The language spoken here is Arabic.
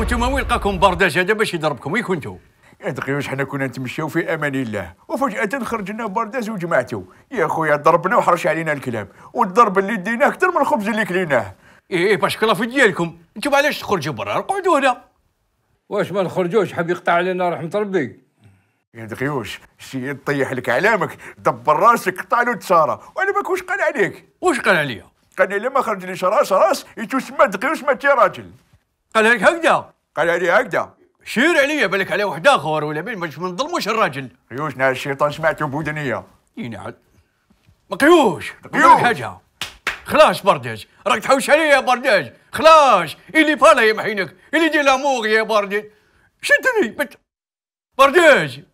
وانتم وين لقاكم بارداج هذا باش يضربكم وين كنتوا؟ ادقي واش حنا كنا نتمشاو في امان الله وفجاه خرجنا بارداز وجماعته يا خويا ضربنا وحرش علينا الكلاب والضرب اللي ديناه اكثر من الخبز اللي كليناه ايه, إيه، باش كلا في ديالكم انتم علاش تخرجوا برا اقعدوا هنا واش ما نخرجوش حب يقطع علينا رحمه ربي يا دقيوش شي طيح لك علامك دبر راسك قطع له تساره وانا ما كنتش قال عليك واش قال عليا قال لي لما خرج لي راس راس يتسمى دقيوش ما راجل قال لك هكذا قال لي هكذا شير عليا بالك على واحد اخر ولا بين باش ما نظلموش الراجل قيوشنا نعم، الشيطان سمعته بودنيه اي نعم مقيوش قيوش حاجه خلاص برداج راك تحوش عليا يا برداج خلاص اللي فالا يا محينك اللي دي لامور يا برداج شدني بت... برداج